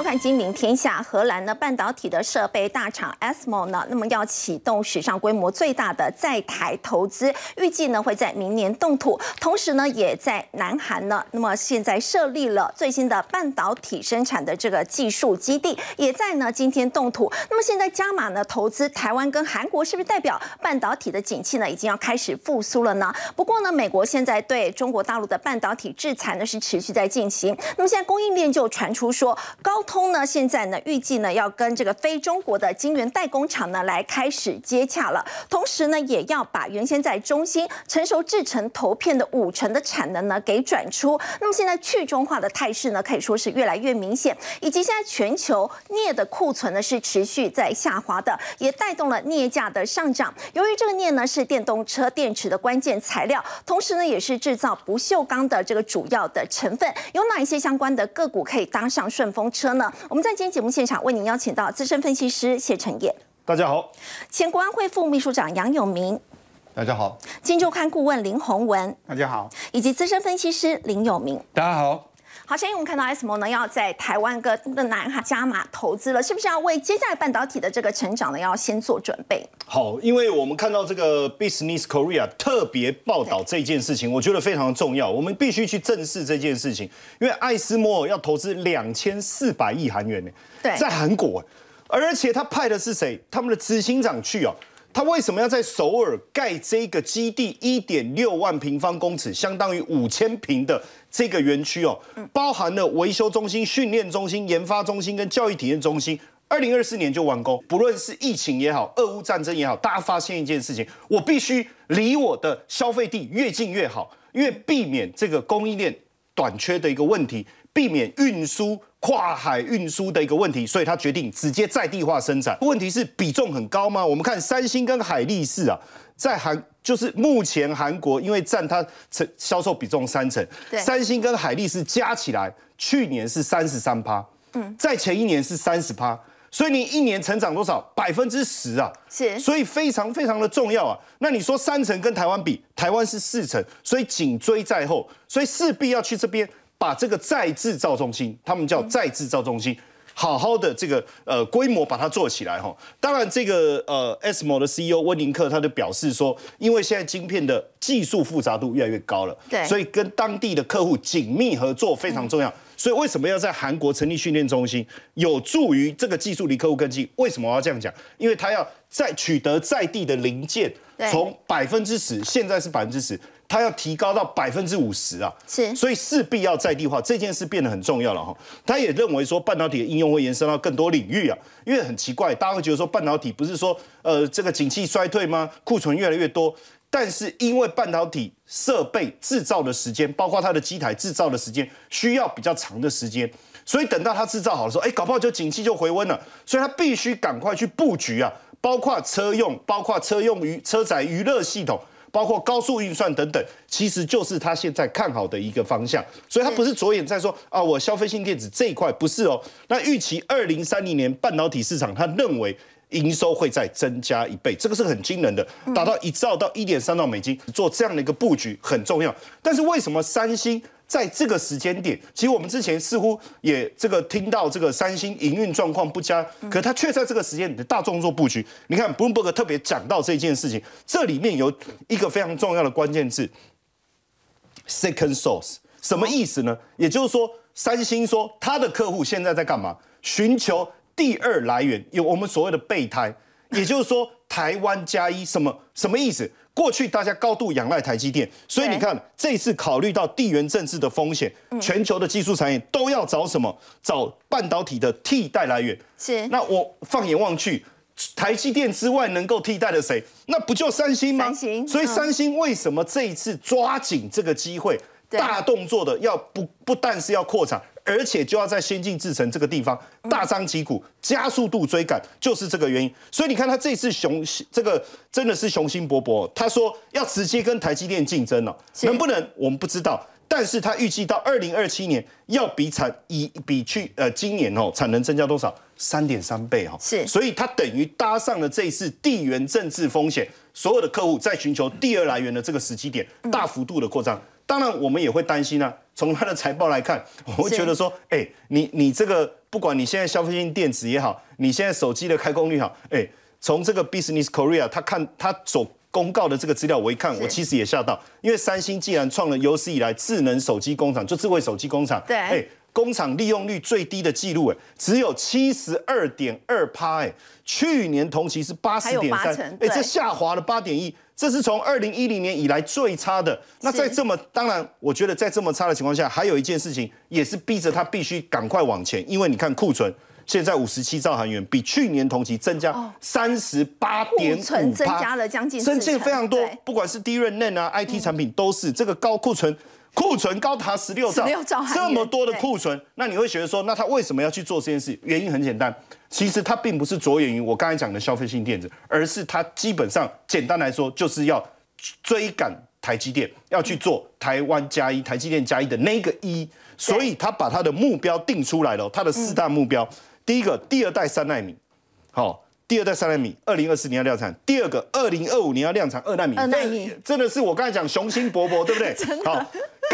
要看今明天下，荷兰呢半导体的设备大厂 a s m o 呢，那么要启动史上规模最大的在台投资，预计呢会在明年动土。同时呢，也在南韩呢，那么现在设立了最新的半导体生产的这个技术基地，也在呢今天动土。那么现在加码呢投资台湾跟韩国，是不是代表半导体的景气呢，已经要开始复苏了呢？不过呢，美国现在对中国大陆的半导体制裁呢是持续在进行。那么现在供应链就传出说高。通呢，现在呢预计呢要跟这个非中国的晶圆代工厂呢来开始接洽了，同时呢也要把原先在中芯成熟制成投片的五成的产能呢给转出。那么现在去中化的态势呢可以说是越来越明显，以及现在全球镍的库存呢是持续在下滑的，也带动了镍价的上涨。由于这个镍呢是电动车电池的关键材料，同时呢也是制造不锈钢的这个主要的成分，有哪一些相关的个股可以搭上顺风车？呢？我们在今天节目现场为您邀请到资深分析师谢晨烨，大家好；前国安会副秘书长杨永明，大家好；金周刊顾问林宏文，大家好；以及资深分析师林永明，大家好。好，因为我们看到 s 摩 o 呢要在台湾跟的南海加码投资了，是不是要为接下来半导体的这个成长呢？要先做准备。好，因为我们看到这个《Business Korea》特别报道这件事情，我觉得非常重要。我们必须去正视这件事情，因为艾斯 o 要投资两千四百亿韩元呢，在韩国，而且他派的是谁？他们的执行长去哦。他为什么要在首尔盖这个基地一点六万平方公尺，相当于五千平的？这个园区哦，包含了维修中心、训练中心、研发中心跟教育体验中心。二零二四年就完工。不论是疫情也好，俄乌战争也好，大家发现一件事情：我必须离我的消费地越近越好，越避免这个供应链短缺的一个问题，避免运输。跨海运输的一个问题，所以他决定直接在地化生产。问题是比重很高吗？我们看三星跟海力士啊，在韩就是目前韩国因为占它成销售比重三成，三星跟海力士加起来去年是三十三趴，嗯，在前一年是三十趴，所以你一年成长多少百分之十啊？是，所以非常非常的重要啊。那你说三成跟台湾比，台湾是四成，所以颈椎在后，所以势必要去这边。把这个再制造中心，他们叫再制造中心，好好的这个呃规模把它做起来哈。当然这个呃 s m o 的 CEO 温宁克，他就表示说，因为现在晶片的技术复杂度越来越高了，对，所以跟当地的客户紧密合作非常重要。所以为什么要在韩国成立训练中心？有助于这个技术离客户更近。为什么我要这样讲？因为他要在取得在地的零件，从百分之十，现在是百分之十。它要提高到百分之五十啊，是，所以势必要在地化这件事变得很重要了哈。他也认为说，半导体的应用会延伸到更多领域啊，因为很奇怪，大家会觉得说，半导体不是说呃这个景气衰退吗？库存越来越多，但是因为半导体设备制造的时间，包括它的机台制造的时间需要比较长的时间，所以等到它制造好的时候，哎，搞不好就景气就回温了，所以它必须赶快去布局啊，包括车用，包括车用于车载娱乐系统。包括高速运算等等，其实就是他现在看好的一个方向，所以他不是着眼在说啊，我消费性电子这一块不是哦。那预期二零三零年半导体市场，他认为。营收会再增加一倍，这个是很惊人的，达到一兆到一点三兆美金。做这样的一个布局很重要，但是为什么三星在这个时间点？其实我们之前似乎也这个听到这个三星营运状况不佳，可它却在这个时间的大众做布局。你看布 e 伯格特别讲到这件事情，这里面有一个非常重要的关键字：second source，什么意思呢？也就是说，三星说他的客户现在在干嘛？寻求。第二来源有我们所谓的备胎，也就是说台湾加一什么什么意思？过去大家高度仰赖台积电，所以你看这次考虑到地缘政治的风险，全球的技术产业都要找什么？找半导体的替代来源。是。那我放眼望去，台积电之外能够替代的谁？那不就三星吗？所以三星为什么这一次抓紧这个机会，大动作的要不不但是要扩产？而且就要在先进制程这个地方大张旗鼓、加速度追赶，就是这个原因。所以你看，他这次雄这个真的是雄心勃勃。他说要直接跟台积电竞争了，能不能我们不知道。但是他预计到二零二七年要比产以比去呃今年哦产能增加多少？三点三倍哦。是，所以他等于搭上了这次地缘政治风险，所有的客户在寻求第二来源的这个时机点，大幅度的扩张。当然，我们也会担心啊。从它的财报来看，我会觉得说，哎，你你这个，不管你现在消费性电子也好，你现在手机的开工率好，哎，从这个 Business Korea 他看他所公告的这个资料，我一看，我其实也吓到，因为三星既然创了有史以来智能手机工厂，就智慧手机工厂，对。工厂利用率最低的记录哎，只有七十二点二趴哎，去年同期是八十点三哎，这下滑了八点一，这是从二零一零年以来最差的。那在这么，当然，我觉得在这么差的情况下，还有一件事情也是逼着他必须赶快往前，因为你看库存现在五十七兆韩元，比去年同期增加三十八点五趴，增加了将近，增加非常多。不管是低润嫩啊，IT 产品都是这个高库存。库存高达十六兆，这么多的库存，那你会觉得说，那他为什么要去做这件事？原因很简单，其实他并不是着眼于我刚才讲的消费性电子，而是他基本上简单来说就是要追赶台积电，要去做台湾加一，台积电加一的那个一，所以他把他的目标定出来了，他的四大目标，第一个，第二代三纳米，好，第二代三纳米，二零二四年要量产；第二个，二零二五年要量产二纳米，二纳米，真的是我刚才讲雄心勃勃，对不对？好，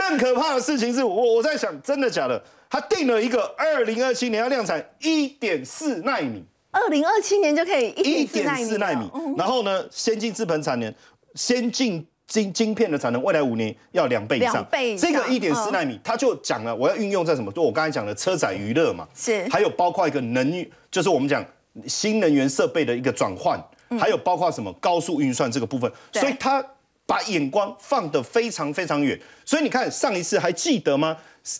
更可怕的事情是我我在想，真的假的？他定了一个二零二七年要量产一点四纳米，二零二七年就可以一点四纳米。然后呢，先进制程产能，先进晶晶片的产能，未来五年要两倍以上。这个一点四纳米，他就讲了，我要运用在什么？就我刚才讲的车载娱乐嘛，是还有包括一个能，就是我们讲新能源设备的一个转换，还有包括什么高速运算这个部分，所以它。把眼光放得非常非常远，所以你看上一次还记得吗？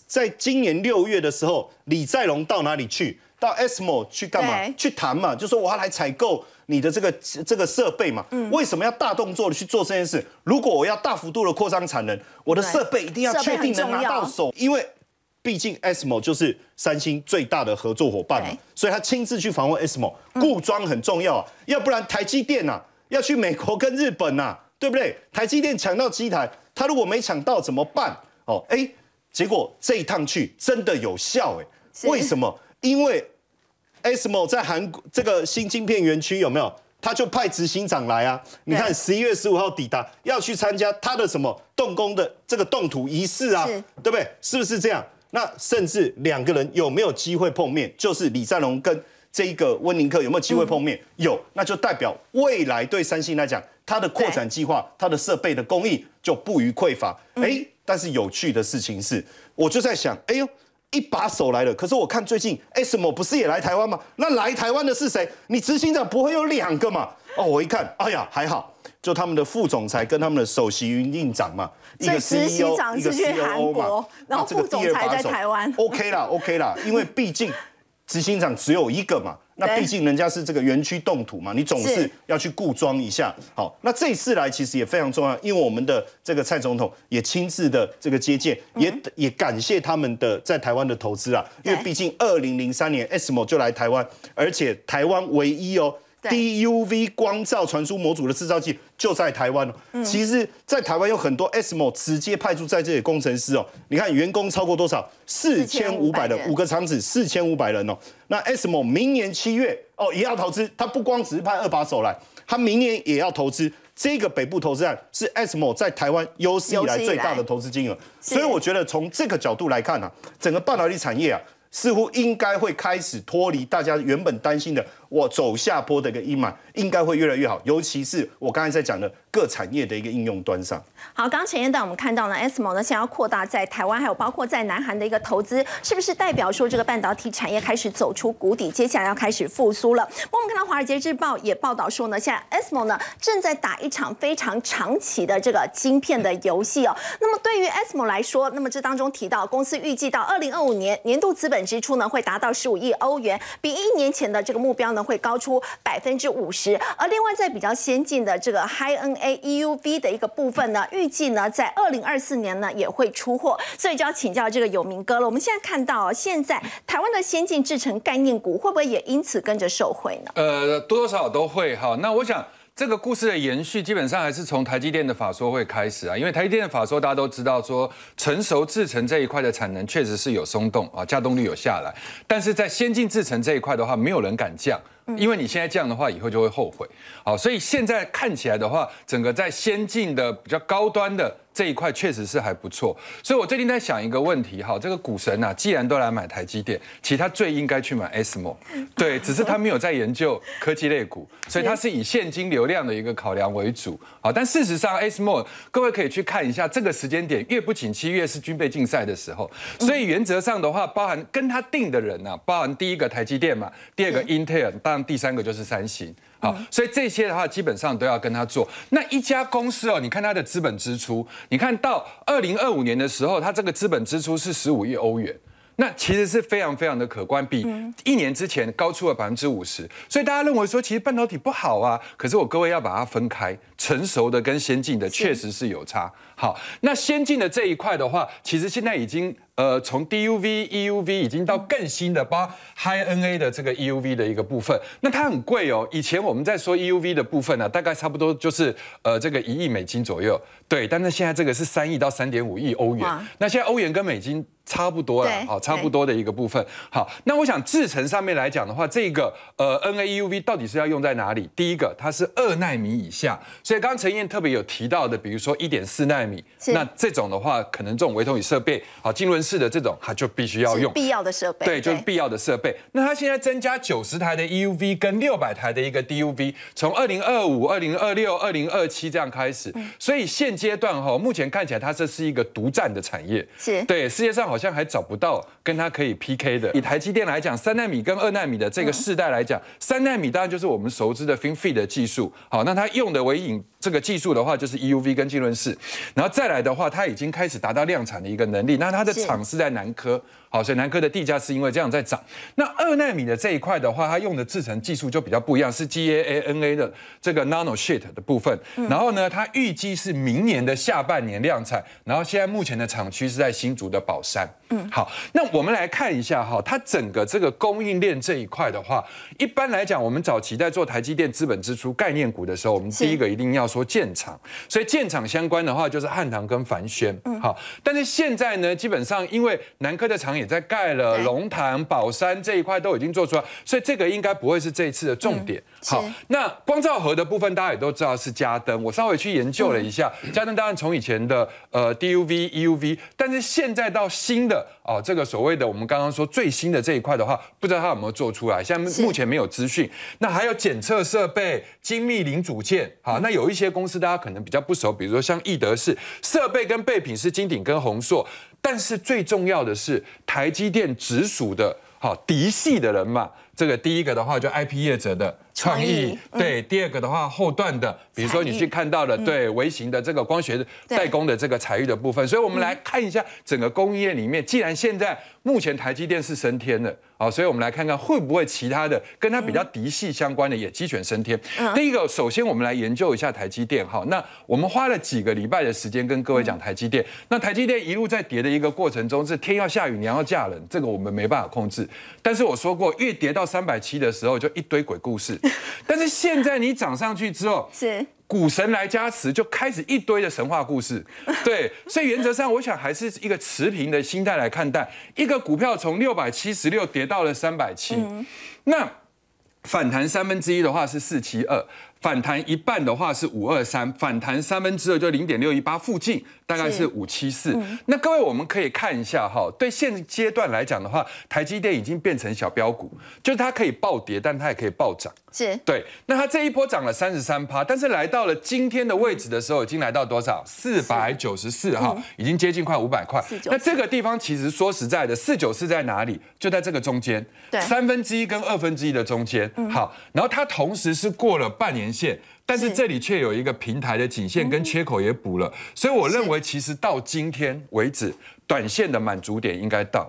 在今年六月的时候，李在龙到哪里去？到 SMO 去干嘛？去谈嘛，就说我要来采购你的这个这个设备嘛。嗯，为什么要大动作的去做这件事？如果我要大幅度的扩张产能，我的设备一定要确定能拿到手，因为毕竟 SMO 就是三星最大的合作伙伴嘛，所以他亲自去访问 SMO，固装很重要，要不然台积电呐要去美国跟日本呐。对不对？台积电抢到机台，他如果没抢到怎么办？哦，哎，结果这一趟去真的有效，哎，为什么？因为 SMO 在韩国这个新晶片园区有没有？他就派执行长来啊，你看十一月十五号抵达，要去参加他的什么动工的这个动土仪式啊，对不对？是不是这样？那甚至两个人有没有机会碰面？就是李在龙跟。这一个温宁克有没有机会碰面？有，那就代表未来对三星来讲，它的扩展计划、它的设备的工艺就不予匮乏。哎，但是有趣的事情是，我就在想，哎呦，一把手来了。可是我看最近，哎，什么不是也来台湾吗？那来台湾的是谁？你执行长不会有两个嘛？哦，我一看，哎呀，还好，就他们的副总裁跟他们的首席云印长嘛，一个 CEO，一个 COO 嘛。然后副个裁在台手。OK 啦，OK 啦，因为毕竟。执行长只有一个嘛，那毕竟人家是这个园区动土嘛，你总是要去固装一下。好，那这次来其实也非常重要，因为我们的这个蔡总统也亲自的这个接见，也也感谢他们的在台湾的投资啊。因为毕竟二零零三年 SMO 就来台湾，而且台湾唯一哦。DUV 光照传输模组的制造器就在台湾其实，在台湾有很多 SMO 直接派驻在这里工程师哦。你看员工超过多少？四千五百人，五个厂子，四千五百人哦。那 SMO 明年七月哦也要投资，他不光只是派二把手来，他明年也要投资这个北部投资案是 SMO 在台湾有史以来最大的投资金额。所以我觉得从这个角度来看呢，整个半导体产业啊，似乎应该会开始脱离大家原本担心的。我走下坡的一个一码，应该会越来越好，尤其是我刚才在讲的各产业的一个应用端上。好，刚刚前一段我们看到呢 s m o 呢想要扩大在台湾，还有包括在南韩的一个投资，是不是代表说这个半导体产业开始走出谷底，接下来要开始复苏了？我们看到《华尔街日报》也报道说呢，现在 s m o 呢正在打一场非常长期的这个晶片的游戏哦。那么对于 s m o 来说，那么这当中提到公司预计到二零二五年年度资本支出呢会达到十五亿欧元，比一年前的这个目标。会高出百分之五十，而另外在比较先进的这个 HiN A EUV 的一个部分呢，预计呢在二零二四年呢也会出货，所以就要请教这个有明哥了。我们现在看到现在台湾的先进制成概念股会不会也因此跟着受惠呢？呃，多多少少都会哈。那我想。这个故事的延续基本上还是从台积电的法说会开始啊，因为台积电的法说大家都知道，说成熟制程这一块的产能确实是有松动啊，稼动率有下来，但是在先进制程这一块的话，没有人敢降，因为你现在降的话，以后就会后悔。好，所以现在看起来的话，整个在先进的比较高端的。这一块确实是还不错，所以我最近在想一个问题哈，这个股神呐，既然都来买台积电，其他最应该去买 SMO，对，只是他没有在研究科技类股，所以他是以现金流量的一个考量为主好，但事实上，SMO，各位可以去看一下这个时间点，越不景气越是军备竞赛的时候，所以原则上的话，包含跟他定的人呐，包含第一个台积电嘛，第二个 Intel，当然第三个就是三星。所以这些的话，基本上都要跟他做。那一家公司哦，你看它的资本支出，你看到二零二五年的时候，它这个资本支出是十五亿欧元，那其实是非常非常的可观，比一年之前高出了百分之五十。所以大家认为说，其实半导体不好啊，可是我各位要把它分开，成熟的跟先进的确实是有差。好，那先进的这一块的话，其实现在已经呃从 DUV EUV 已经到更新的包 HiNA 的这个 EUV 的一个部分。那它很贵哦，以前我们在说 EUV 的部分呢，大概差不多就是呃这个一亿美金左右。对，但是现在这个是三亿到三点五亿欧元。那现在欧元跟美金差不多了，好，差不多的一个部分。好，那我想制程上面来讲的话，这个呃 NAUV 到底是要用在哪里？第一个，它是二纳米以下，所以刚刚陈燕特别有提到的，比如说一点四纳米，那这种的话，可能这种微投影设备，好，金轮式的这种，它就必须要用必要的设备，对，就是必要的设备。那它现在增加九十台的 EUV，跟六百台的一个 DUV，从二零二五、二零二六、二零二七这样开始。所以现阶段哈，目前看起来它这是一个独占的产业，是对世界上好像还找不到跟它可以 PK 的。以台积电来讲，三纳米跟二纳米的这个世代来讲，三纳米当然就是我们熟知的 FinFET 技术，好，那它用的微影。这个技术的话，就是 EUV 跟浸润式，然后再来的话，它已经开始达到量产的一个能力。那它的厂是在南科。好，所以南科的地价是因为这样在涨。那二纳米的这一块的话，它用的制成技术就比较不一样，是 GAA N A 的这个 nano sheet 的部分。然后呢，它预计是明年的下半年量产。然后现在目前的厂区是在新竹的宝山。嗯，好，那我们来看一下哈，它整个这个供应链这一块的话，一般来讲，我们早期在做台积电资本支出概念股的时候，我们第一个一定要说建厂。所以建厂相关的话，就是汉唐跟凡轩。嗯，好，但是现在呢，基本上因为南科的厂也在盖了龙潭、宝山这一块都已经做出来，所以这个应该不会是这一次的重点。好，那光照盒的部分，大家也都知道是加登。我稍微去研究了一下，加登当然从以前的呃 DUV、EUV，但是现在到新的哦，这个所谓的我们刚刚说最新的这一块的话，不知道他有没有做出来，现在目前没有资讯。那还有检测设备、精密零组件，好，那有一些公司大家可能比较不熟，比如说像易德士设备跟备品是金鼎跟宏硕。但是最重要的是，台积电直属的、好嫡系的人嘛，这个第一个的话，就 IP 业者的。创意对，第二个的话后段的，比如说你去看到了对微型的这个光学代工的这个彩育的部分，所以我们来看一下整个工业里面，既然现在目前台积电是升天的啊，所以我们来看看会不会其他的跟它比较嫡系相关的也鸡犬升天。第一个，首先我们来研究一下台积电哈，那我们花了几个礼拜的时间跟各位讲台积电，那台积电一路在跌的一个过程中是天要下雨娘要嫁人，这个我们没办法控制，但是我说过，越跌到三百七的时候就一堆鬼故事。但是现在你涨上去之后，是股神来加持，就开始一堆的神话故事，对。所以原则上，我想还是一个持平的心态来看待一个股票，从六百七十六跌到了三百七，那反弹三分之一的话是四七二。反弹一半的话是五二三，反弹三分之二就零点六一八附近，大概是五七四。那各位我们可以看一下哈，对现阶段来讲的话，台积电已经变成小标股，就是它可以暴跌，但它也可以暴涨。是，对。那它这一波涨了三十三趴，但是来到了今天的位置的时候，已经来到多少？四百九十四哈，已经接近快五百块。那这个地方其实说实在的，四九四在哪里？就在这个中间，对，三分之一跟二分之一的中间。好，然后它同时是过了半年。线，但是这里却有一个平台的颈线跟缺口也补了，所以我认为其实到今天为止，短线的满足点应该到，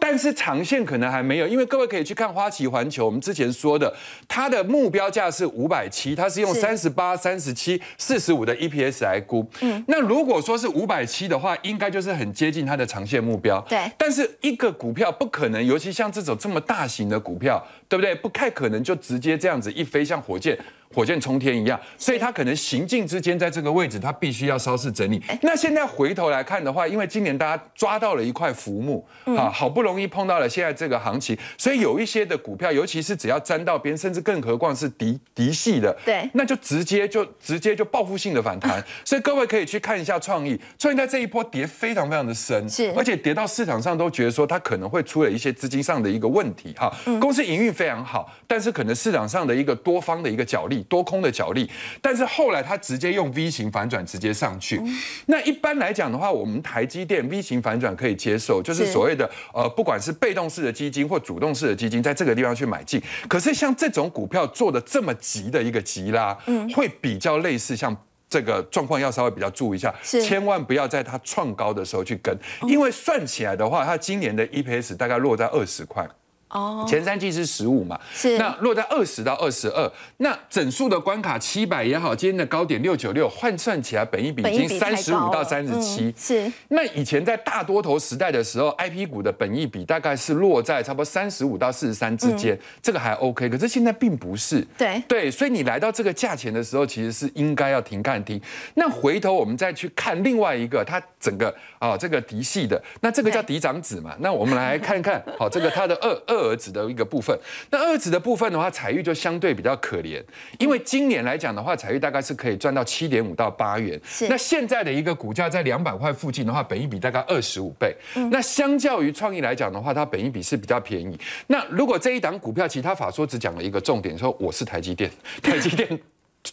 但是长线可能还没有，因为各位可以去看花旗环球，我们之前说的，它的目标价是五百七，它是用三十八、三十七、四十五的 EPS 来估，嗯，那如果说是五百七的话，应该就是很接近它的长线目标，对，但是一个股票不可能，尤其像这种这么大型的股票，对不对？不太可能就直接这样子一飞像火箭。火箭冲天一样，所以他可能行进之间，在这个位置，他必须要稍事整理。那现在回头来看的话，因为今年大家抓到了一块浮木啊，好不容易碰到了现在这个行情，所以有一些的股票，尤其是只要沾到边，甚至更何况是嫡嫡系的，对，那就直接就直接就报复性的反弹。所以各位可以去看一下创意，创意在这一波跌非常非常的深，是，而且跌到市场上都觉得说它可能会出了一些资金上的一个问题哈。公司营运非常好，但是可能市场上的一个多方的一个角力。多空的角力，但是后来它直接用 V 型反转直接上去。那一般来讲的话，我们台积电 V 型反转可以接受，就是所谓的呃，不管是被动式的基金或主动式的基金，在这个地方去买进。可是像这种股票做的这么急的一个急拉，嗯，会比较类似，像这个状况要稍微比较注意一下，千万不要在它创高的时候去跟，因为算起来的话，它今年的 EPS 大概落在二十块。哦，前三季是十五嘛？是。那落在二十到二十二，那整数的关卡七百也好，今天的高点六九六换算起来，本益比已经三十五到三十七。是。那以前在大多头时代的时候，I P 股的本益比大概是落在差不多三十五到四十三之间，这个还 OK。可是现在并不是。对。对。所以你来到这个价钱的时候，其实是应该要停看停。那回头我们再去看另外一个，它整个啊这个嫡系的，那这个叫嫡长子嘛。那我们来看看，好这个它的二二。儿子的一个部分，那二子的部分的话，彩玉就相对比较可怜，因为今年来讲的话，彩玉大概是可以赚到七点五到八元。那现在的一个股价在两百块附近的话，本一比大概二十五倍。那相较于创意来讲的话，它本一比是比较便宜。那如果这一档股票，其他法说只讲了一个重点，说我是台积电，台积电。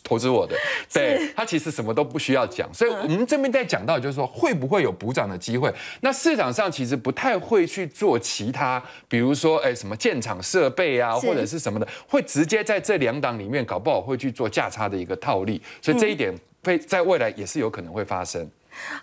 投资我的，对他其实什么都不需要讲，所以我们这边在讲到就是说会不会有补涨的机会。那市场上其实不太会去做其他，比如说哎什么建厂设备啊或者是什么的，会直接在这两档里面搞不好会去做价差的一个套利，所以这一点在在未来也是有可能会发生。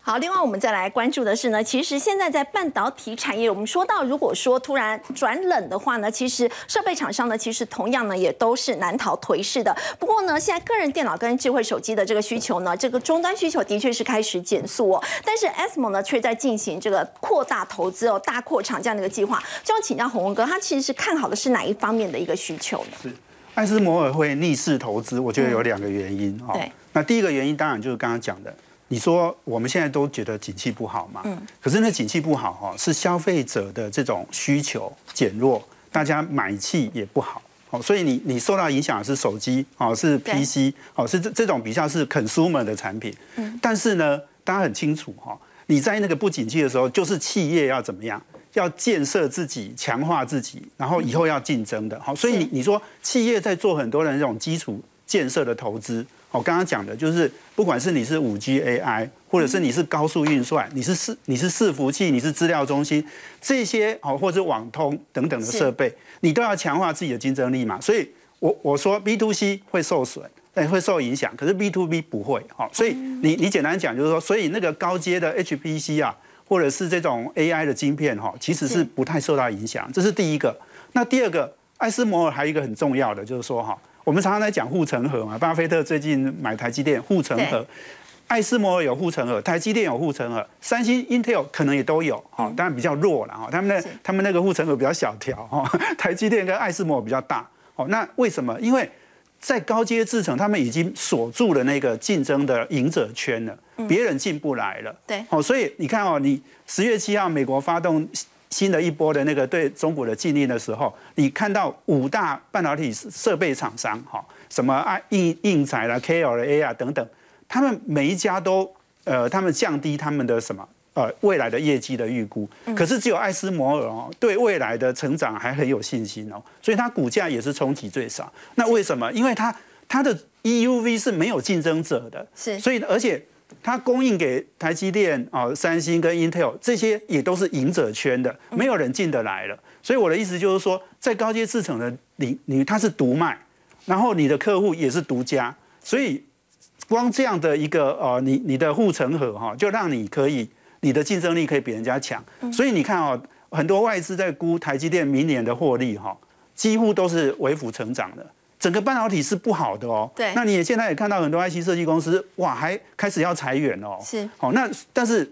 好，另外我们再来关注的是呢，其实现在在半导体产业，我们说到如果说突然转冷的话呢，其实设备厂商呢，其实同样呢也都是难逃颓势的。不过呢，现在个人电脑跟智慧手机的这个需求呢，这个终端需求的确是开始减速哦。但是 e s m o 呢，却在进行这个扩大投资哦，大扩厂这样的一个计划。就要请教洪文哥，他其实是看好的是哪一方面的一个需求呢？是 a s 摩 l 会逆势投资，我觉得有两个原因哦。对。那第一个原因当然就是刚刚讲的。你说我们现在都觉得景气不好嘛？嗯。可是那景气不好哈，是消费者的这种需求减弱，大家买气也不好。哦，所以你你受到影响是手机哦，是 PC 哦，是这这种比较是 consumer 的产品。嗯。但是呢，大家很清楚哈，你在那个不景气的时候，就是企业要怎么样，要建设自己，强化自己，然后以后要竞争的。好，所以你你说企业在做很多的这种基础建设的投资。我刚刚讲的就是，不管是你是五 G AI，或者是你是高速运算，你是四你是伺服器，你是资料中心，这些哦，或者是网通等等的设备，你都要强化自己的竞争力嘛。所以，我我说 B to C 会受损，哎，会受影响，可是 B to B 不会哦。所以，你你简单讲就是说，所以那个高阶的 HPC 啊，或者是这种 AI 的晶片哈，其实是不太受到影响。这是第一个。那第二个，艾斯摩尔还有一个很重要的就是说哈。我们常常在讲护城河嘛，巴菲特最近买台积电护城河，爱斯摩尔有护城河，台积电有护城河，三星、Intel 可能也都有，哈，当然比较弱了哈，他们那他们那个护城河比较小条哈，台积电跟爱斯摩尔比较大哦。那为什么？因为在高阶制程，他们已经锁住了那个竞争的赢者圈了，别人进不来了。对哦，所以你看哦，你十月七号美国发动。新的一波的那个对中国的禁令的时候，你看到五大半导体设备厂商，哈，什么爱硬硬材啦、KLA 啊等等，他们每一家都，呃，他们降低他们的什么，呃，未来的业绩的预估。可是只有爱斯摩尔对未来的成长还很有信心哦，所以它股价也是冲击最少。那为什么？因为它它的 EUV 是没有竞争者的，是，所以而且。它供应给台积电、哦、三星跟 Intel 这些也都是赢者圈的，没有人进得来了。所以我的意思就是说，在高阶制程的你，你它是独卖，然后你的客户也是独家，所以光这样的一个呃，你你的护城河哈，就让你可以你的竞争力可以比人家强。所以你看哦，很多外资在估台积电明年的获利哈，几乎都是微幅成长的。整个半导体是不好的哦，对，那你也现在也看到很多 IC 设计公司，哇，还开始要裁员哦，是，好，那但是，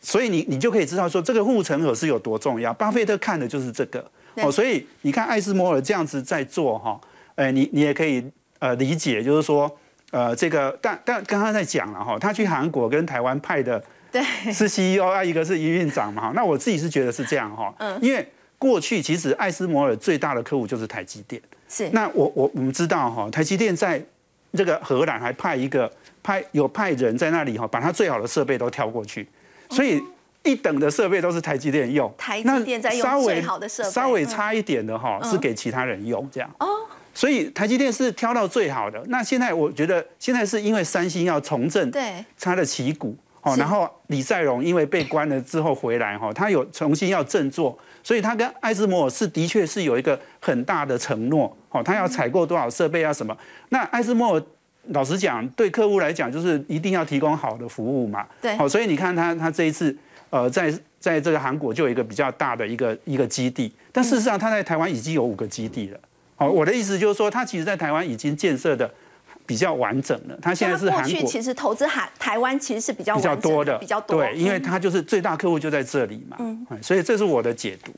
所以你你就可以知道说这个护城河是有多重要，巴菲特看的就是这个，哦，所以你看艾斯摩尔这样子在做哈，哎，你你也可以呃理解，就是说呃这个，但但刚刚在讲了哈，他去韩国跟台湾派的，对，是 CEO 啊，一个是一院长嘛，哈，那我自己是觉得是这样哈，嗯，因为。过去其实爱斯摩尔最大的客户就是台积电，是那我我我们知道哈，台积电在这个荷兰还派一个派有派人在那里哈，把他最好的设备都挑过去，所以一等的设备都是台积电用，台积电在用好的设备，稍微差一点的哈是给其他人用这样哦，所以台积电是挑到最好的。那现在我觉得现在是因为三星要重振对它的旗鼓。哦，然后李在容因为被关了之后回来，哈，他有重新要振作，所以他跟艾斯摩尔是的确是有一个很大的承诺，哦，他要采购多少设备啊什么？那艾斯摩尔老实讲，对客户来讲就是一定要提供好的服务嘛，对，哦，所以你看他他这一次，呃，在在这个韩国就有一个比较大的一个一个基地，但事实上他在台湾已经有五个基地了，哦，我的意思就是说他其实在台湾已经建设的。比较完整的，他现在是过去其实投资韩台湾其实是比较比较多的比较多，对，因为他就是最大客户就在这里嘛，嗯，所以这是我的解读。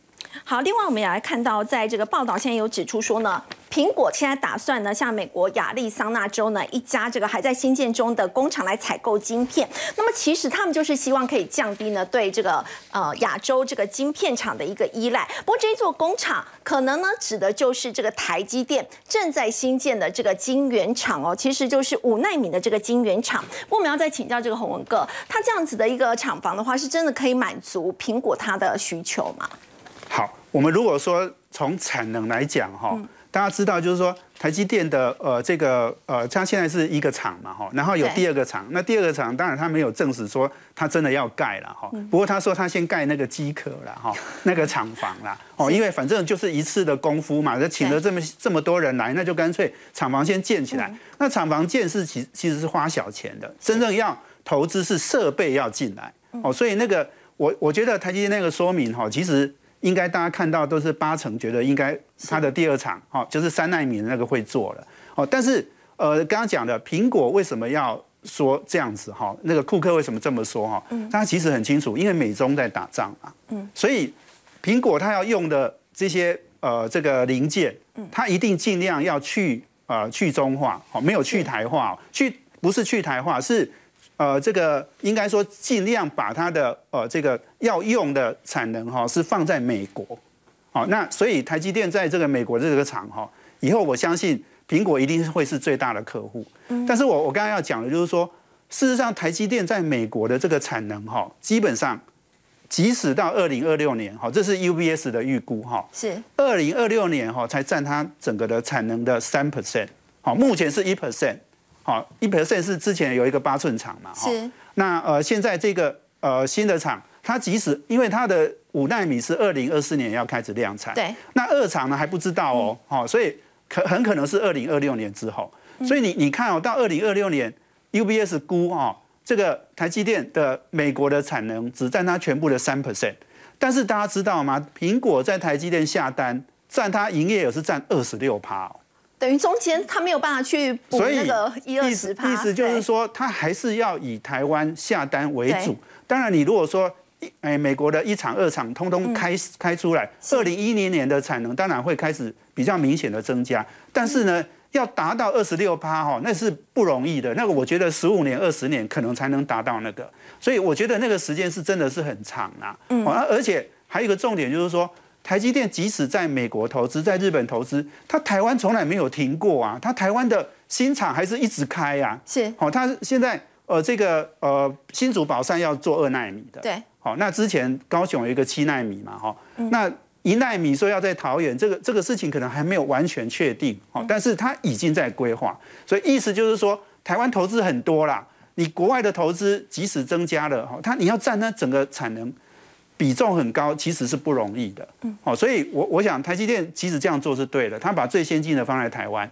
好，另外我们也来看到，在这个报道现在有指出说呢，苹果现在打算呢，向美国亚利桑那州呢一家这个还在新建中的工厂来采购晶片。那么其实他们就是希望可以降低呢对这个呃亚洲这个晶片厂的一个依赖。不过这一座工厂可能呢指的就是这个台积电正在新建的这个晶圆厂哦，其实就是五纳米的这个晶圆厂。我们要再请教这个洪文哥，他这样子的一个厂房的话，是真的可以满足苹果它的需求吗？好，我们如果说从产能来讲，哈，大家知道就是说台积电的呃这个呃，它现在是一个厂嘛，哈，然后有第二个厂，那第二个厂当然它没有证实说它真的要盖了，哈，不过他说他先盖那个机壳了，哈，那个厂房啦哦，因为反正就是一次的功夫嘛，就请了这么这么多人来，那就干脆厂房先建起来，那厂房建是其其实是花小钱的，真正要投资是设备要进来，哦，所以那个我我觉得台积电那个说明哈，其实。应该大家看到都是八成，觉得应该它的第二场，哦，就是三奈米的那个会做了，哦，但是呃，刚刚讲的苹果为什么要说这样子，哈，那个库克为什么这么说，哈，嗯，他其实很清楚，因为美中在打仗嘛，嗯，所以苹果它要用的这些呃这个零件，嗯，它一定尽量要去呃去中化，哦，没有去台化，去不是去台化是。呃，这个应该说尽量把它的呃这个要用的产能哈是放在美国，好，那所以台积电在这个美国这个厂哈，以后我相信苹果一定是会是最大的客户。嗯，但是我我刚刚要讲的就是说，事实上台积电在美国的这个产能哈，基本上即使到二零二六年哈，这是 UBS 的预估哈，是二零二六年哈才占它整个的产能的三 percent，好，目前是一 percent。好，一 percent 是之前有一个八寸厂嘛？哈，是。那呃，现在这个呃新的厂，它即使因为它的五纳米是二零二四年要开始量产，对。那二厂呢还不知道哦，哈，所以可很可能是二零二六年之后。所以你你看哦，到二零二六年，UBS 估哦，这个台积电的美国的产能只占它全部的三 percent，但是大家知道吗？苹果在台积电下单占它营业额是占二十六趴哦。等于中间他没有办法去补那个一二十帕，意思就是说他还是要以台湾下单为主。当然，你如果说，哎，美国的一厂二厂通通开开出来，二零一零年的产能当然会开始比较明显的增加。但是呢，要达到二十六趴哈，那是不容易的。那个我觉得十五年、二十年可能才能达到那个。所以我觉得那个时间是真的是很长啊。嗯，而且还有一个重点就是说。台积电即使在美国投资，在日本投资，它台湾从来没有停过啊！它台湾的新厂还是一直开啊！是，好，它现在呃，这个呃，新竹宝山要做二纳米的，对，好，那之前高雄有一个七纳米嘛，哈，那一纳米说要在桃园，这个这个事情可能还没有完全确定，好，但是它已经在规划，所以意思就是说，台湾投资很多啦，你国外的投资即使增加了，哈，它你要占它整个产能。比重很高，其实是不容易的。嗯，哦，所以我我想，台积电其实这样做是对的。他把最先进的放在台湾，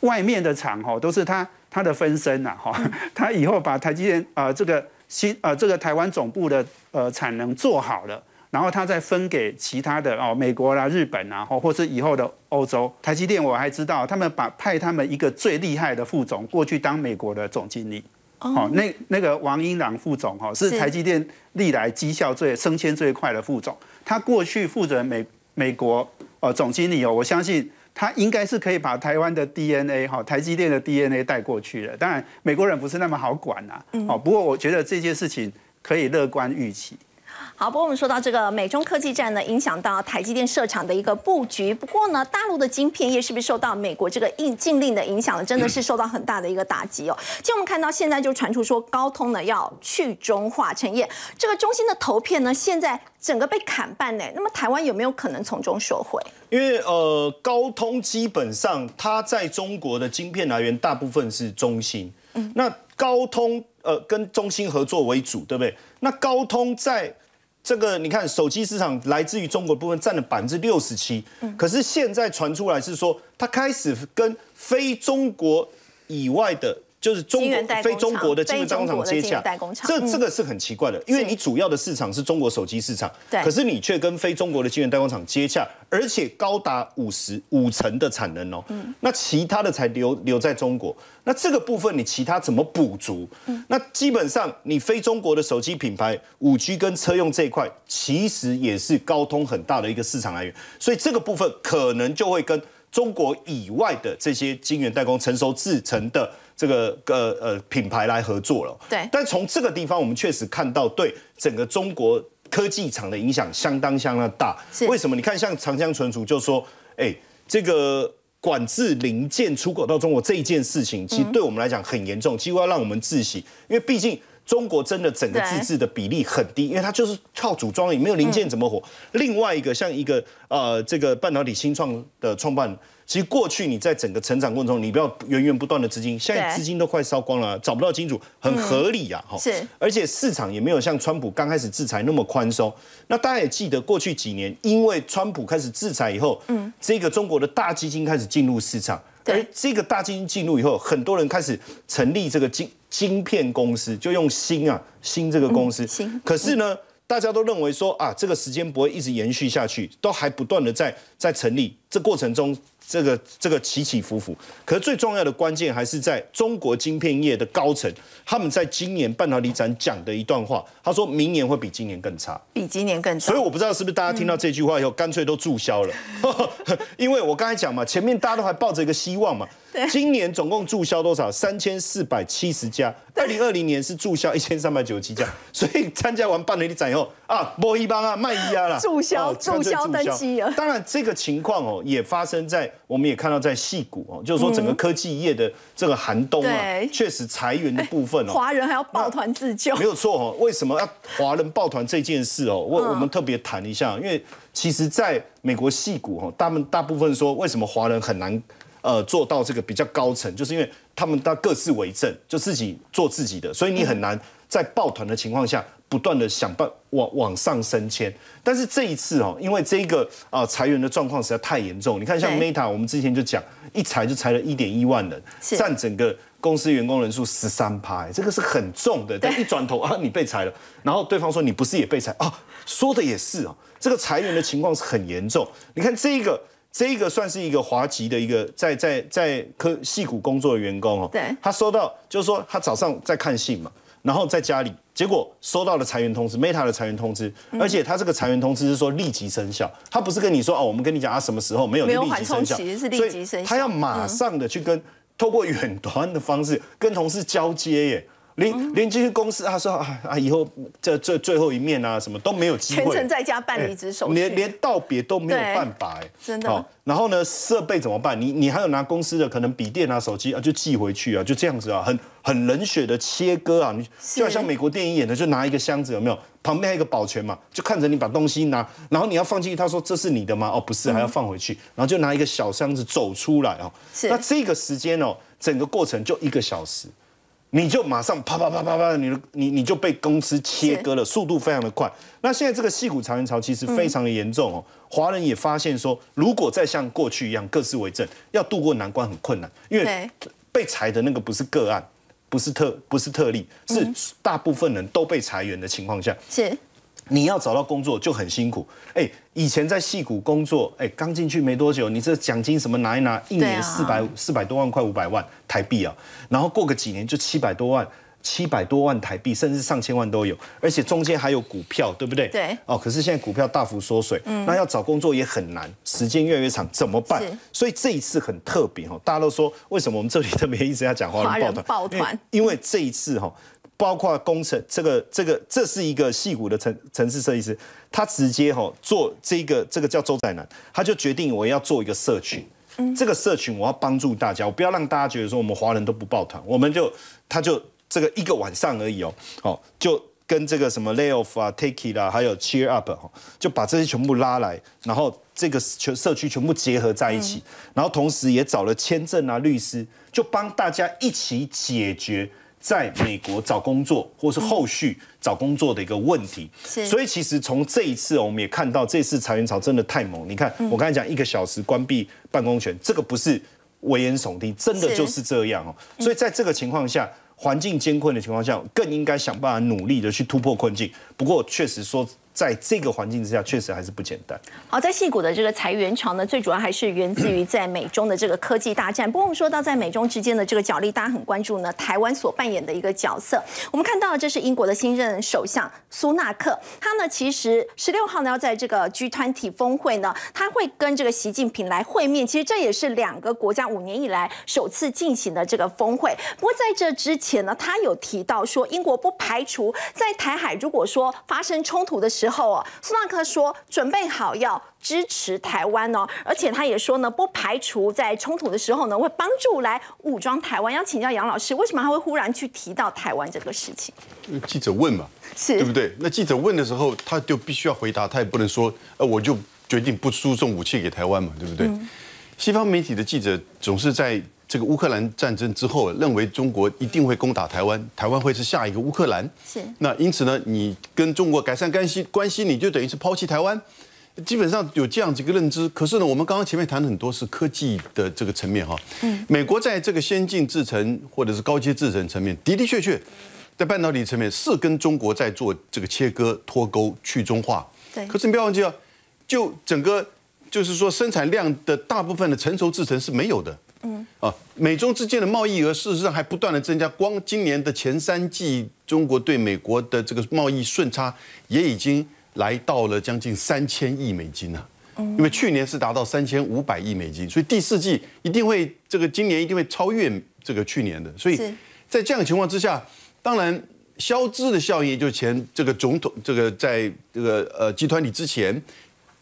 外面的厂哈都是他他的分身呐哈。他以后把台积电啊这个新啊这个台湾总部的呃产能做好了，然后他再分给其他的哦美国啦、日本啊，或是以后的欧洲。台积电我还知道，他们把派他们一个最厉害的副总过去当美国的总经理。哦，那那个王英朗副总哈是台积电历来绩效最、升迁最快的副总，他过去负责美美国呃总经理哦，我相信他应该是可以把台湾的 DNA 哈台积电的 DNA 带过去的，当然美国人不是那么好管呐，哦，不过我觉得这件事情可以乐观预期。好，不过我们说到这个美中科技战呢，影响到台积电设厂的一个布局。不过呢，大陆的晶片业是不是受到美国这个硬禁令的影响呢？真的是受到很大的一个打击哦。其实我们看到现在就传出说高通呢要去中化成业，这个中芯的投片呢，现在整个被砍半呢。那么台湾有没有可能从中收回？因为呃，高通基本上它在中国的晶片来源大部分是中芯，那高通呃跟中芯合作为主，对不对？那高通在这个你看，手机市场来自于中国部分占了百分之六十七，可是现在传出来是说，它开始跟非中国以外的。就是中国非中国的晶圆代工厂接洽，这这个是很奇怪的，因为你主要的市场是中国手机市场，可是你却跟非中国的晶圆代工厂接洽，而且高达五十五成的产能哦。嗯，那其他的才留留在中国，那这个部分你其他怎么补足？嗯，那基本上你非中国的手机品牌五 G 跟车用这一块，其实也是高通很大的一个市场来源，所以这个部分可能就会跟中国以外的这些晶圆代工成熟制成的。这个呃呃品牌来合作了，对。但从这个地方，我们确实看到对整个中国科技厂的影响相当相当大。为什么？你看，像长江存储，就说，哎，这个管制零件出口到中国这一件事情，其实对我们来讲很严重，几乎要让我们窒息。因为毕竟中国真的整个自制的比例很低，因为它就是靠组装，也没有零件怎么活。另外一个，像一个呃这个半导体新创的创办。其实过去你在整个成长过程中，你不要源源不断的资金，现在资金都快烧光了，找不到金主，很合理呀，哈。是，而且市场也没有像川普刚开始制裁那么宽松。那大家也记得过去几年，因为川普开始制裁以后，嗯，这个中国的大基金开始进入市场，而这个大基金进入以后，很多人开始成立这个晶晶片公司，就用新啊新这个公司。可是呢，大家都认为说啊，这个时间不会一直延续下去，都还不断的在在成立。这过程中，这个这个起起伏伏，可是最重要的关键还是在中国晶片业的高层，他们在今年半导体展讲的一段话，他说明年会比今年更差，比今年更差。所以我不知道是不是大家听到这句话以后，干脆都注销了。因为我刚才讲嘛，前面大家都还抱着一个希望嘛。今年总共注销多少？三千四百七十家。二零二零年是注销一千三百九十七家。所以参加完半年的展以后啊，波一帮啊，卖一啊啦，注销，注销，登机了。当然这个情况哦。也发生在，我们也看到在戏股哦，就是说整个科技业的这个寒冬啊，确实裁员的部分哦，华人还要抱团自救，没有错哦。为什么要华人抱团这件事哦？我我们特别谈一下，因为其实在美国戏股哈，他们大部分说为什么华人很难呃做到这个比较高层，就是因为他们都各自为政，就自己做自己的，所以你很难在抱团的情况下。不断的想办往往上升迁，但是这一次哦，因为这个啊裁员的状况实在太严重。你看像 Meta，我们之前就讲，一裁就裁了一点一万人，占整个公司员工人数十三趴，这个是很重的。但一转头啊，你被裁了，然后对方说你不是也被裁啊？说的也是哦，这个裁员的情况是很严重。你看这个，这个算是一个华籍的一个在在在科戏股工作的员工哦，对他收到就是说他早上在看信嘛。然后在家里，结果收到了裁员通知，Meta 的裁员通知，而且他这个裁员通知是说立即生效，他不是跟你说哦，我们跟你讲啊，什么时候没有？没有缓其期是立即生效，他要马上的去跟，透过远端的方式跟同事交接耶。连连进去公司，他说啊啊，以后这这最后一面啊，什么都没有机会。全程在家办离职手续，连连道别都没有办法哎，真的。好，然后呢，设备怎么办？你你还有拿公司的可能笔电啊、手机啊，就寄回去啊，就这样子啊，很很冷血的切割啊。你就好像美国电影演的，就拿一个箱子，有没有？旁边还有一个保全嘛，就看着你把东西拿，然后你要放进去，他说这是你的吗？哦，不是，还要放回去。然后就拿一个小箱子走出来啊。是。那这个时间哦，整个过程就一个小时。你就马上啪啪啪啪啪，你你你就被公司切割了，速度非常的快。那现在这个戏骨裁员潮其实非常的严重哦，华人也发现说，如果再像过去一样各自为政，要度过难关很困难，因为被裁的那个不是个案，不是特不是特例，是大部分人都被裁员的情况下是。你要找到工作就很辛苦。哎，以前在戏股工作，哎，刚进去没多久，你这奖金什么拿一拿，一年四百四百多万块，五百万台币啊。然后过个几年就七百多万，七百多万台币，甚至上千万都有。而且中间还有股票，对不对？对。哦，可是现在股票大幅缩水，那要找工作也很难。时间越来越长，怎么办？所以这一次很特别哦，大家都说为什么我们这里特别一直在讲话，抱团抱团？因为这一次哈。包括工程，这个这个，这是一个戏骨的城城市设计师，他直接哈做这个这个叫周仔男，他就决定我要做一个社群，嗯，这个社群我要帮助大家，我不要让大家觉得说我们华人都不抱团，我们就他就这个一个晚上而已哦，哦，就跟这个什么 lay off 啊，take it 啦，还有 cheer up 哈，就把这些全部拉来，然后这个全社区全部结合在一起，然后同时也找了签证啊律师，就帮大家一起解决。在美国找工作，或是后续找工作的一个问题。所以其实从这一次，我们也看到这次裁员潮真的太猛。你看，我刚才讲一个小时关闭办公权，这个不是危言耸听，真的就是这样哦。所以在这个情况下，环境艰困的情况下，更应该想办法努力的去突破困境。不过，确实说。在这个环境之下，确实还是不简单。好，在细股的这个裁员潮呢，最主要还是源自于在美中的这个科技大战。不过我们说到在美中之间的这个角力，大家很关注呢，台湾所扮演的一个角色。我们看到，这是英国的新任首相苏纳克，他呢其实十六号呢，要在这个 g 团体峰会呢，他会跟这个习近平来会面。其实这也是两个国家五年以来首次进行的这个峰会。不过在这之前呢，他有提到说，英国不排除在台海如果说发生冲突的时，之后啊，苏纳克说准备好要支持台湾哦，而且他也说呢，不排除在冲突的时候呢，会帮助来武装台湾。要请教杨老师，为什么他会忽然去提到台湾这个事情？记者问嘛，是对不对？那记者问的时候，他就必须要回答，他也不能说，呃，我就决定不输送武器给台湾嘛，对不对？西方媒体的记者总是在。这个乌克兰战争之后，认为中国一定会攻打台湾，台湾会是下一个乌克兰。是。那因此呢，你跟中国改善关系，关系你就等于是抛弃台湾，基本上有这样子一个认知。可是呢，我们刚刚前面谈很多是科技的这个层面哈。嗯。美国在这个先进制程或者是高阶制程层面的的确确，在半导体层面是跟中国在做这个切割、脱钩、去中化。对。可是你不要忘记啊，就整个就是说，生产量的大部分的成熟制程是没有的。嗯啊，美中之间的贸易额事实上还不断的增加，光今年的前三季，中国对美国的这个贸易顺差也已经来到了将近三千亿美金了，因为去年是达到三千五百亿美金，所以第四季一定会这个今年一定会超越这个去年的，所以在这样的情况之下，当然肖资的效应就前这个总统这个在这个呃集团里之前，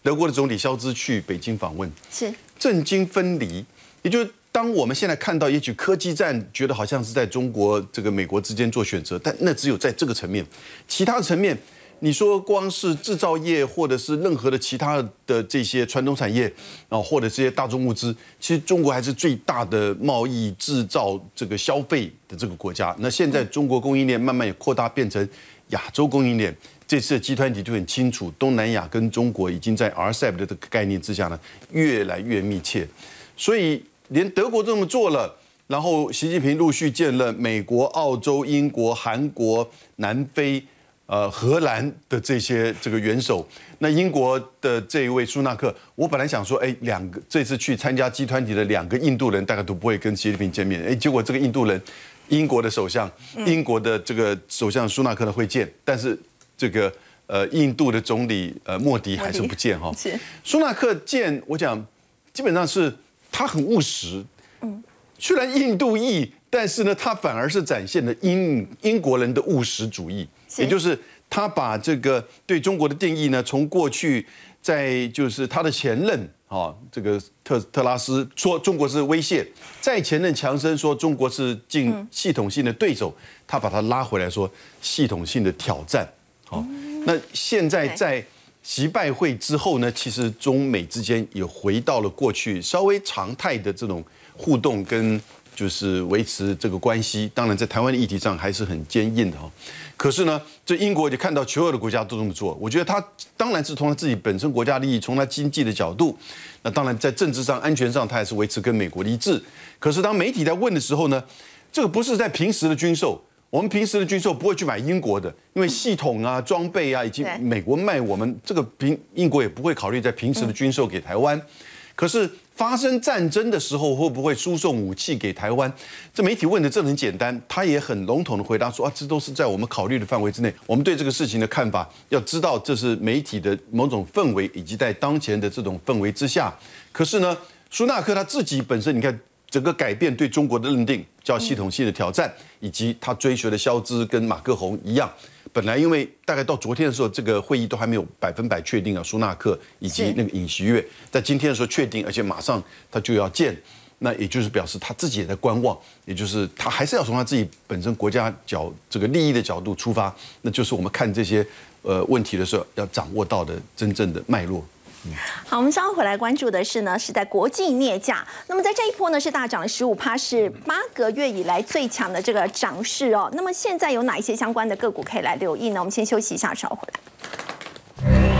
德国的总理肖兹去北京访问是政经分离，也就是。当我们现在看到，也许科技战觉得好像是在中国这个美国之间做选择，但那只有在这个层面，其他层面，你说光是制造业或者是任何的其他的这些传统产业，啊，或者这些大众物资，其实中国还是最大的贸易、制造、这个消费的这个国家。那现在中国供应链慢慢也扩大，变成亚洲供应链。这次集团体就很清楚，东南亚跟中国已经在 RCEP 的这个概念之下呢，越来越密切，所以。连德国这么做了，然后习近平陆续见了美国、澳洲、英国、韩国、南非、呃荷兰的这些这个元首。那英国的这一位苏纳克，我本来想说，哎，两个这次去参加集团体的两个印度人，大概都不会跟习近平见面。哎，结果这个印度人，英国的首相，英国的这个首相苏纳克呢会见，但是这个呃印度的总理呃莫迪还是不见哈。苏纳克见我讲，基本上是。他很务实，嗯，虽然印度裔，但是呢，他反而是展现了英英国人的务实主义，也就是他把这个对中国的定义呢，从过去在就是他的前任啊，这个特特拉斯说中国是威胁，在前任强生说中国是进系统性的对手，他把他拉回来说系统性的挑战，好，那现在在。习拜会之后呢，其实中美之间也回到了过去稍微常态的这种互动跟就是维持这个关系。当然，在台湾的议题上还是很坚硬的哈。可是呢，这英国就看到所有的国家都这么做，我觉得他当然是从他自己本身国家利益，从他经济的角度，那当然在政治上、安全上，他也是维持跟美国的一致。可是当媒体在问的时候呢，这个不是在平时的军售。我们平时的军售不会去买英国的，因为系统啊、装备啊，以及美国卖我们这个平，英国也不会考虑在平时的军售给台湾。可是发生战争的时候，会不会输送武器给台湾？这媒体问的这很简单，他也很笼统的回答说啊，这都是在我们考虑的范围之内。我们对这个事情的看法，要知道这是媒体的某种氛围，以及在当前的这种氛围之下。可是呢，苏纳克他自己本身，你看。整个改变对中国的认定叫系统性的挑战，以及他追随的肖兹跟马克宏一样，本来因为大概到昨天的时候，这个会议都还没有百分百确定啊。苏纳克以及那个尹锡悦在今天的时候确定，而且马上他就要见，那也就是表示他自己也在观望，也就是他还是要从他自己本身国家角这个利益的角度出发，那就是我们看这些呃问题的时候要掌握到的真正的脉络。好，我们稍后回来关注的是呢，是在国际镍价。那么在这一波呢，是大涨了十五趴，是八个月以来最强的这个涨势哦。那么现在有哪一些相关的个股可以来留意呢？我们先休息一下，稍后回来。